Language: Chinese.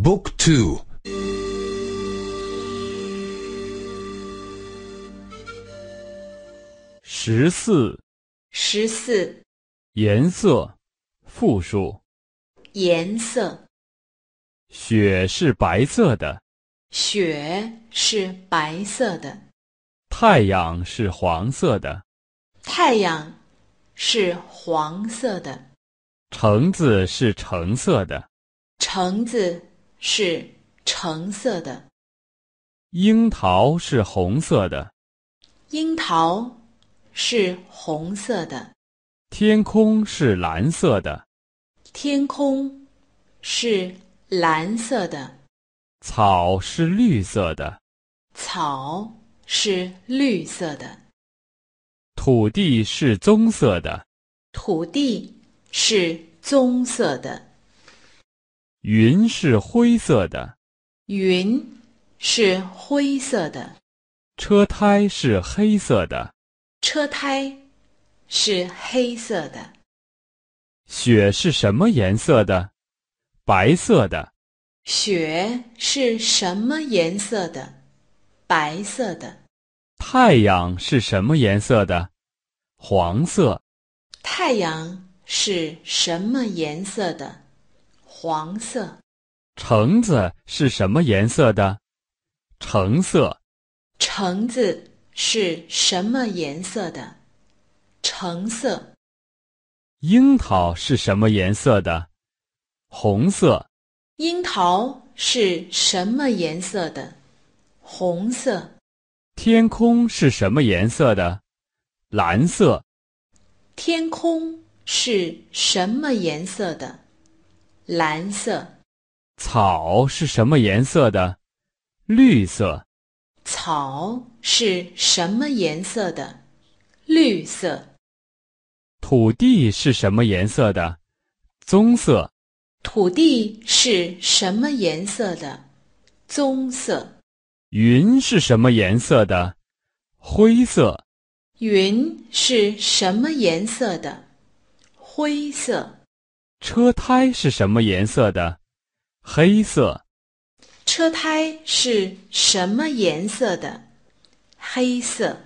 Book two. 十四，十四。颜色，复数。颜色。雪是白色的。雪是白色的。太阳是黄色的。太阳是黄色的。橙子是橙色的。橙子。是橙色的，樱桃是红色的，樱桃是红色的，天空是蓝色的，天空是蓝色的，草是绿色的，草是绿色的，土地是棕色的，土地是棕色的。云是灰色的，云是灰色的。车胎是黑色的，车胎是黑色的。雪是什么颜色的？白色的。雪是什么颜色的？白色的。太阳是什么颜色的？黄色。太阳是什么颜色的？黄色，橙子是什么颜色的？橙色。橙子是什么颜色的？橙色。樱桃是什么颜色的？红色。樱桃是什么颜色的？红色。天空是什么颜色的？蓝色。天空是什么颜色的？蓝色，草是什么颜色的？绿色，草是什么颜色的？绿色，土地是什么颜色的？棕色，土地是什么颜色的？棕色，云是什么颜色的？灰色，云是什么颜色的？灰色。车胎是什么颜色的？黑色。车胎是什么颜色的？黑色。